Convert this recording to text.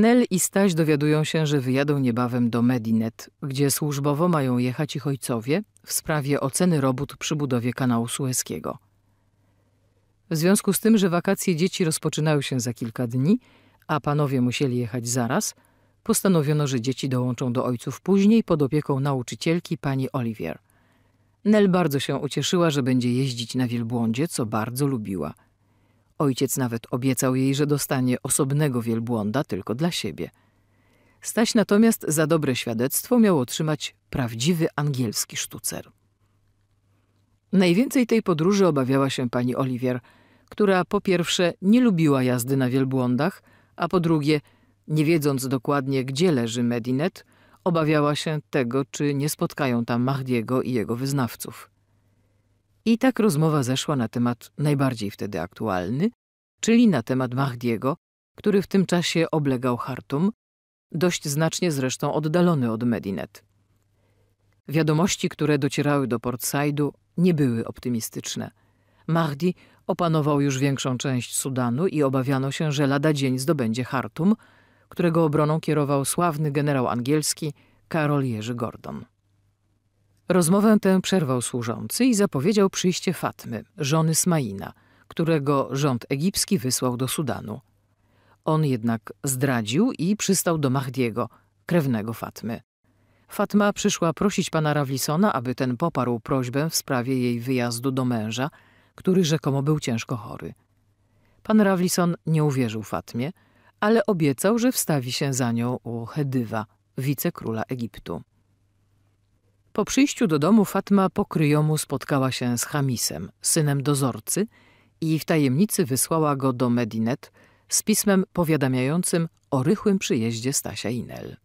Nel i Staś dowiadują się, że wyjadą niebawem do Medinet, gdzie służbowo mają jechać ich ojcowie w sprawie oceny robót przy budowie kanału Sueskiego. W związku z tym, że wakacje dzieci rozpoczynały się za kilka dni, a panowie musieli jechać zaraz, postanowiono, że dzieci dołączą do ojców później pod opieką nauczycielki pani Olivier. Nel bardzo się ucieszyła, że będzie jeździć na wielbłądzie, co bardzo lubiła – Ojciec nawet obiecał jej, że dostanie osobnego wielbłąda tylko dla siebie. Staś natomiast za dobre świadectwo miał otrzymać prawdziwy angielski sztucer. Najwięcej tej podróży obawiała się pani Oliwier, która po pierwsze nie lubiła jazdy na wielbłądach, a po drugie, nie wiedząc dokładnie, gdzie leży Medinet, obawiała się tego, czy nie spotkają tam Mahdiego i jego wyznawców. I tak rozmowa zeszła na temat najbardziej wtedy aktualny, czyli na temat Mahdiego, który w tym czasie oblegał Hartum, dość znacznie zresztą oddalony od Medinet. Wiadomości, które docierały do Port Saidu, nie były optymistyczne. Mahdi opanował już większą część Sudanu i obawiano się, że lada dzień zdobędzie Hartum, którego obroną kierował sławny generał angielski Karol Jerzy Gordon. Rozmowę tę przerwał służący i zapowiedział przyjście Fatmy, żony Smaina, którego rząd egipski wysłał do Sudanu. On jednak zdradził i przystał do Mahdiego, krewnego Fatmy. Fatma przyszła prosić pana Rawlisona, aby ten poparł prośbę w sprawie jej wyjazdu do męża, który rzekomo był ciężko chory. Pan Rawlison nie uwierzył Fatmie, ale obiecał, że wstawi się za nią u Hedywa, wicekróla Egiptu. Po przyjściu do domu Fatma pokryjomu spotkała się z Hamisem, synem dozorcy, i w tajemnicy wysłała go do Medinet z pismem powiadamiającym o rychłym przyjeździe Stasia Inel.